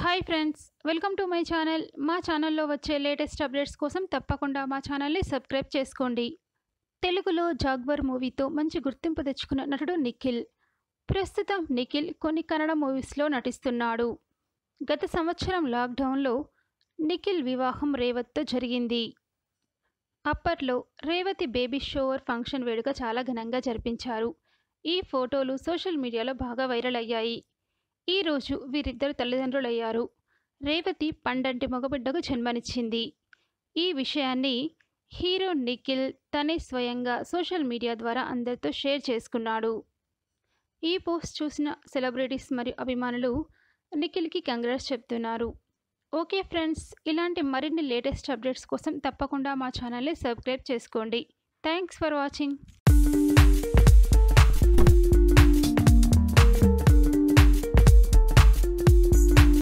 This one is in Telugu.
hi friends welcome to my channel మా ఛానల్లో వచ్చే లేటెస్ట్ అప్డేట్స్ కోసం తప్పకుండా మా ఛానల్ని సబ్స్క్రైబ్ చేసుకోండి తెలుగులో జాగ్వర్ మూవీతో మంచి గుర్తింపు తెచ్చుకున్న నటుడు నిఖిల్ ప్రస్తుతం నిఖిల్ కొన్ని కన్నడ మూవీస్లో నటిస్తున్నాడు గత సంవత్సరం లాక్డౌన్లో నిఖిల్ వివాహం రేవత్తో జరిగింది అప్పట్లో రేవతి బేబీ షోవర్ ఫంక్షన్ వేడుక చాలా ఘనంగా జరిపించారు ఈ ఫోటోలు సోషల్ మీడియాలో బాగా వైరల్ అయ్యాయి ఈరోజు వీరిద్దరు తల్లిదండ్రులయ్యారు రేవతి పండంటి మగబిడ్డకు జన్మనిచ్చింది ఈ విషయాన్ని హీరో నిఖిల్ తనే స్వయంగా సోషల్ మీడియా ద్వారా అందరితో షేర్ చేసుకున్నాడు ఈ పోస్ట్ చూసిన సెలబ్రిటీస్ మరియు అభిమానులు నిఖిల్కి కంగ్రాట్స్ చెప్తున్నారు ఓకే ఫ్రెండ్స్ ఇలాంటి మరిన్ని లేటెస్ట్ అప్డేట్స్ కోసం తప్పకుండా మా ఛానల్ని సబ్స్క్రైబ్ చేసుకోండి థ్యాంక్స్ ఫర్ వాచింగ్